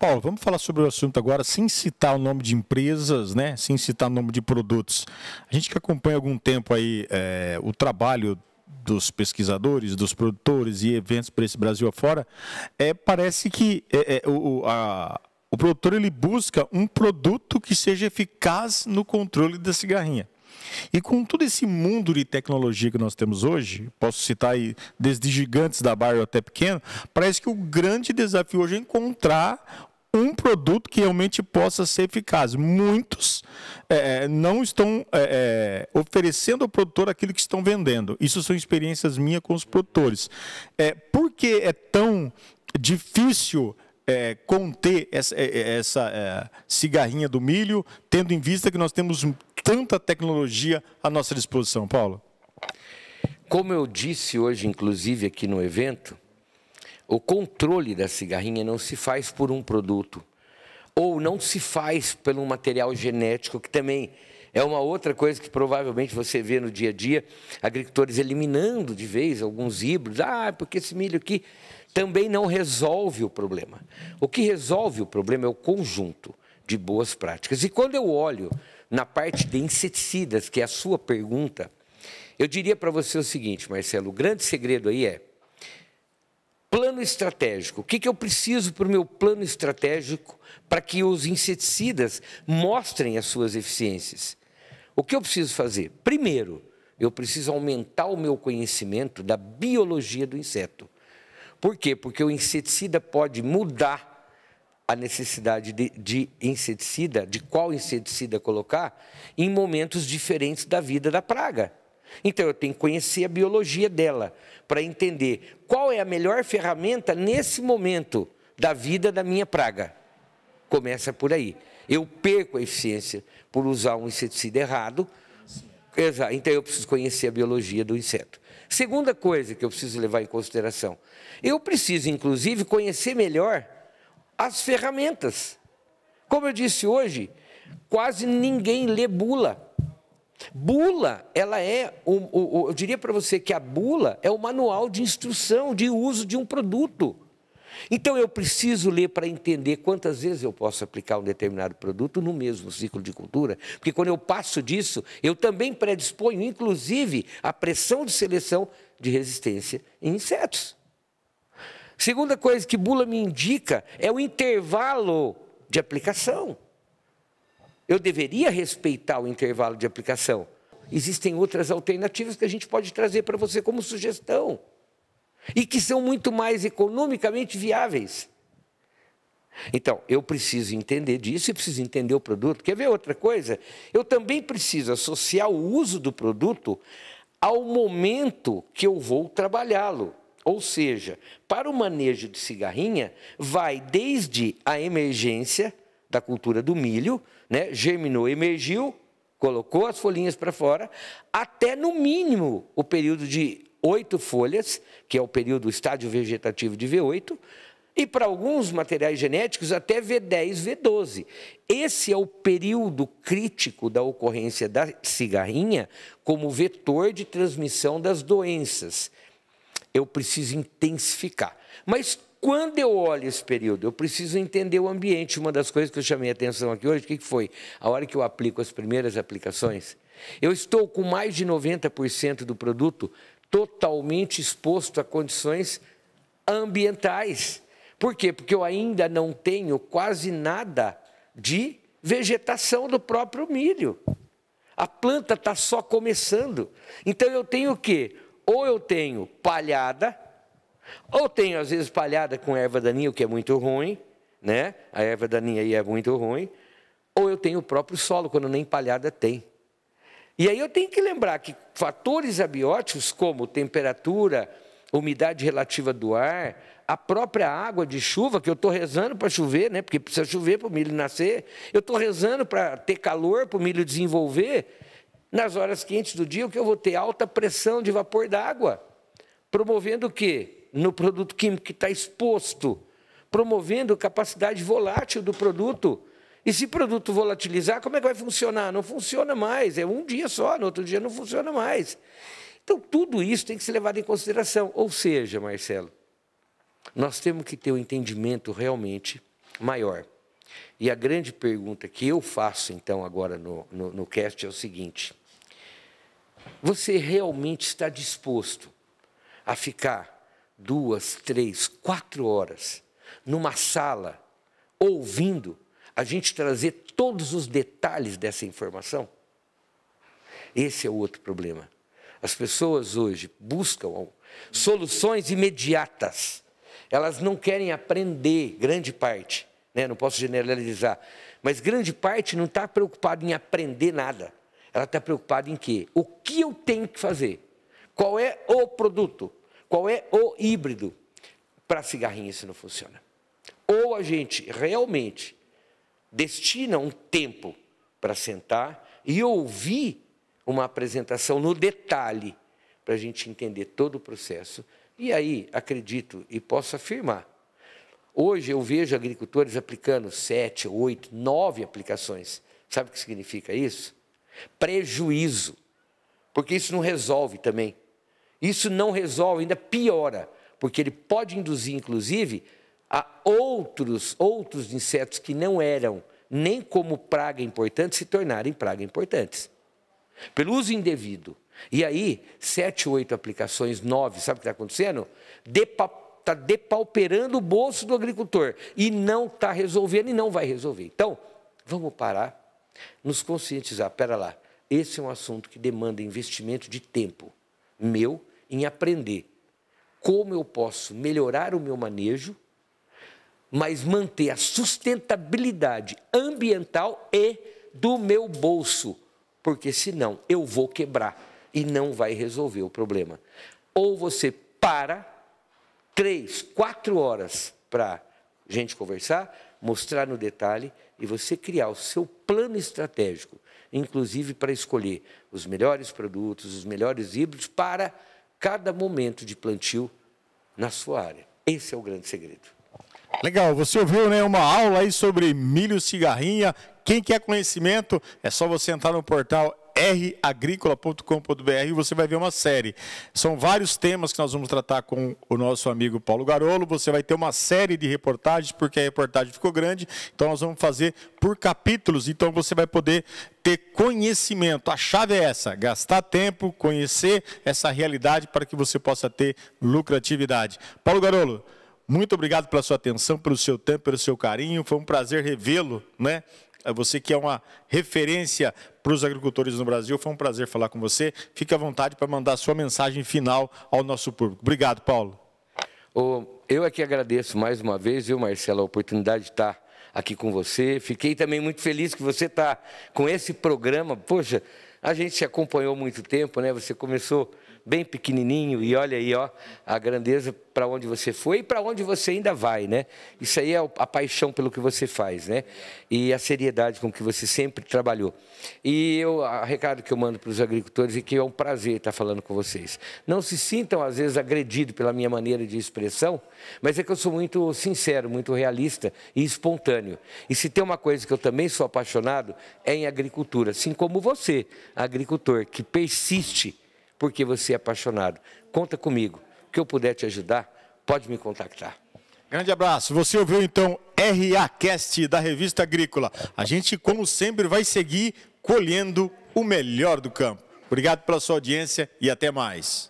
Paulo, vamos falar sobre o assunto agora, sem citar o nome de empresas, né? sem citar o nome de produtos. A gente que acompanha há algum tempo aí é, o trabalho dos pesquisadores, dos produtores e eventos para esse Brasil afora, é, parece que é, é, o, a, o produtor ele busca um produto que seja eficaz no controle da cigarrinha. E com todo esse mundo de tecnologia que nós temos hoje, posso citar aí desde gigantes da Bayer até pequeno, parece que o grande desafio hoje é encontrar um produto que realmente possa ser eficaz. Muitos é, é não estão é, é, oferecendo ao produtor aquilo que estão vendendo. Isso são experiências minhas com os produtores. É, por que é tão difícil é, conter essa, é, essa é, cigarrinha do milho, tendo em vista que nós temos tanta tecnologia à nossa disposição, Paulo? Como eu disse hoje, inclusive aqui no evento, o controle da cigarrinha não se faz por um produto, ou não se faz pelo material genético, que também é uma outra coisa que provavelmente você vê no dia a dia, agricultores eliminando de vez alguns híbridos. Ah, porque esse milho aqui também não resolve o problema. O que resolve o problema é o conjunto de boas práticas. E quando eu olho na parte de inseticidas, que é a sua pergunta, eu diria para você o seguinte, Marcelo, o grande segredo aí é plano estratégico. O que, que eu preciso para o meu plano estratégico para que os inseticidas mostrem as suas eficiências? O que eu preciso fazer? Primeiro, eu preciso aumentar o meu conhecimento da biologia do inseto. Por quê? Porque o inseticida pode mudar a necessidade de, de, inseticida, de qual inseticida colocar, em momentos diferentes da vida da praga. Então eu tenho que conhecer a biologia dela para entender qual é a melhor ferramenta nesse momento da vida da minha praga. Começa por aí. Eu perco a eficiência por usar um inseticida errado. Exato. Então eu preciso conhecer a biologia do inseto. Segunda coisa que eu preciso levar em consideração, eu preciso inclusive conhecer melhor as ferramentas. Como eu disse hoje, quase ninguém lê bula. Bula, ela é, o, o, eu diria para você que a bula é o manual de instrução de uso de um produto. Então eu preciso ler para entender quantas vezes eu posso aplicar um determinado produto no mesmo ciclo de cultura, porque quando eu passo disso, eu também predisponho, inclusive, a pressão de seleção de resistência em insetos. Segunda coisa que Bula me indica é o intervalo de aplicação. Eu deveria respeitar o intervalo de aplicação. Existem outras alternativas que a gente pode trazer para você como sugestão e que são muito mais economicamente viáveis. Então, eu preciso entender disso e preciso entender o produto. Quer ver outra coisa? Eu também preciso associar o uso do produto ao momento que eu vou trabalhá-lo. Ou seja, para o manejo de cigarrinha, vai desde a emergência da cultura do milho, né, germinou, emergiu, colocou as folhinhas para fora, até no mínimo o período de oito folhas, que é o período estádio vegetativo de V8, e para alguns materiais genéticos até V10, V12. Esse é o período crítico da ocorrência da cigarrinha como vetor de transmissão das doenças. Eu preciso intensificar. Mas quando eu olho esse período, eu preciso entender o ambiente. Uma das coisas que eu chamei a atenção aqui hoje, o que foi? A hora que eu aplico as primeiras aplicações, eu estou com mais de 90% do produto totalmente exposto a condições ambientais. Por quê? Porque eu ainda não tenho quase nada de vegetação do próprio milho. A planta está só começando. Então eu tenho o quê? Ou eu tenho palhada, ou tenho, às vezes, palhada com erva daninha, o que é muito ruim, né? A erva daninha aí é muito ruim. Ou eu tenho o próprio solo, quando nem palhada tem. E aí eu tenho que lembrar que fatores abióticos, como temperatura, umidade relativa do ar, a própria água de chuva, que eu estou rezando para chover, né? porque precisa chover para o milho nascer, eu estou rezando para ter calor, para o milho desenvolver. Nas horas quentes do dia, o que eu vou ter? Alta pressão de vapor d'água, promovendo o quê? no produto químico que está exposto, promovendo capacidade volátil do produto. E se o produto volatilizar, como é que vai funcionar? Não funciona mais, é um dia só, no outro dia não funciona mais. Então, tudo isso tem que ser levado em consideração. Ou seja, Marcelo, nós temos que ter um entendimento realmente maior. E a grande pergunta que eu faço, então, agora no, no, no cast é o seguinte: você realmente está disposto a ficar duas, três, quatro horas numa sala, ouvindo a gente trazer todos os detalhes dessa informação? Esse é o outro problema. As pessoas hoje buscam soluções imediatas. Elas não querem aprender, grande parte, né? não posso generalizar, mas grande parte não está preocupada em aprender nada. Ela está preocupada em quê? O que eu tenho que fazer? Qual é o produto? Qual é o híbrido? Para cigarrinho isso não funciona. Ou a gente realmente destina um tempo para sentar e ouvir uma apresentação no detalhe para a gente entender todo o processo. E aí, acredito e posso afirmar, hoje eu vejo agricultores aplicando sete, oito, nove aplicações. Sabe o que significa isso? Prejuízo. Porque isso não resolve também. Isso não resolve, ainda piora, porque ele pode induzir, inclusive, a outros, outros insetos que não eram nem como praga importante se tornarem praga importantes. Pelo uso indevido. E aí, sete, oito aplicações, nove, sabe o que está acontecendo? Depa, está depauperando o bolso do agricultor e não está resolvendo e não vai resolver. Então, vamos parar, nos conscientizar. Pera lá, esse é um assunto que demanda investimento de tempo meu em aprender como eu posso melhorar o meu manejo, mas manter a sustentabilidade ambiental e do meu bolso, porque senão eu vou quebrar e não vai resolver o problema. Ou você para três, quatro horas para gente conversar, mostrar no detalhe e você criar o seu plano estratégico, inclusive para escolher os melhores produtos, os melhores híbridos para cada momento de plantio na sua área. Esse é o grande segredo. Legal, você ouviu né, uma aula aí sobre milho cigarrinha. Quem quer conhecimento, é só você entrar no portal ragricola.com.br você vai ver uma série. São vários temas que nós vamos tratar com o nosso amigo Paulo Garolo. Você vai ter uma série de reportagens, porque a reportagem ficou grande. Então, nós vamos fazer por capítulos. Então, você vai poder ter conhecimento. A chave é essa: gastar tempo, conhecer essa realidade para que você possa ter lucratividade. Paulo Garolo. Muito obrigado pela sua atenção, pelo seu tempo, pelo seu carinho. Foi um prazer revê-lo, né? Você que é uma referência para os agricultores no Brasil, foi um prazer falar com você. Fique à vontade para mandar sua mensagem final ao nosso público. Obrigado, Paulo. Eu é que agradeço mais uma vez, viu, Marcelo, a oportunidade de estar aqui com você. Fiquei também muito feliz que você está com esse programa. Poxa, a gente se acompanhou muito tempo, né? Você começou bem pequenininho e olha aí, ó, a grandeza para onde você foi e para onde você ainda vai, né? Isso aí é a paixão pelo que você faz, né? E a seriedade com que você sempre trabalhou. E eu, o recado que eu mando para os agricultores é que é um prazer estar tá falando com vocês. Não se sintam às vezes agredidos pela minha maneira de expressão, mas é que eu sou muito sincero, muito realista e espontâneo. E se tem uma coisa que eu também sou apaixonado é em agricultura, assim como você, agricultor que persiste porque você é apaixonado. Conta comigo. O que eu puder te ajudar, pode me contactar. Grande abraço. Você ouviu então RACast da Revista Agrícola. A gente, como sempre, vai seguir colhendo o melhor do campo. Obrigado pela sua audiência e até mais.